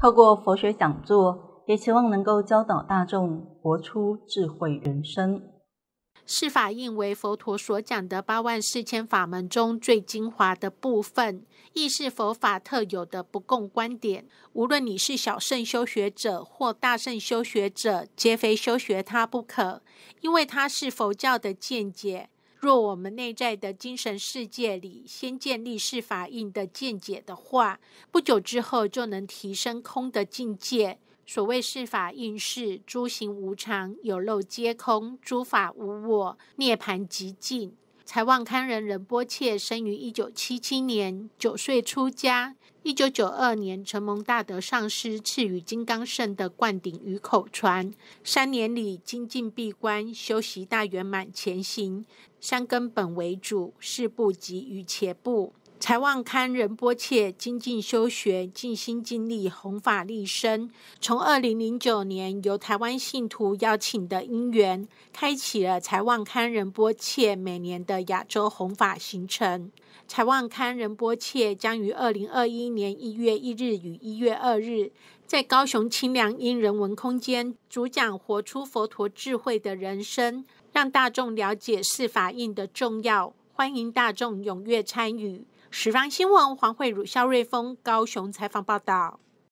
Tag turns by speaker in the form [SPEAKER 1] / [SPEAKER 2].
[SPEAKER 1] 透过佛学讲座，也希望能够教导大众活出智慧人生。四法印为佛陀所讲的八万四千法门中最精华的部分，亦是佛法特有的不共观点。无论你是小圣修学者或大圣修学者，皆非修学它不可，因为它是佛教的见解。若我们内在的精神世界里先建立是法印的见解的话，不久之后就能提升空的境界。所谓是法印是：诸行无常，有漏皆空，诸法无我，涅槃极境。才旺堪人仁波切生于一九七七年，九岁出家。一九九二年，承蒙大德上师赐予金刚圣的灌顶与口传，三年里精进闭关修习大圆满前行，三根本为主，事不急于且不。财旺堪仁波切精进修学，尽心尽力弘法立身。从二零零九年由台湾信徒邀请的因缘，开启了财旺堪仁波切每年的亚洲弘法行程。财旺堪仁波切将于二零二一年一月一日与一月二日，在高雄清凉音人文空间主讲“活出佛陀智慧的人生”，让大众了解四法印的重要，欢迎大众踊跃参与。时方新闻》黄慧如、萧瑞峰高雄采访报道。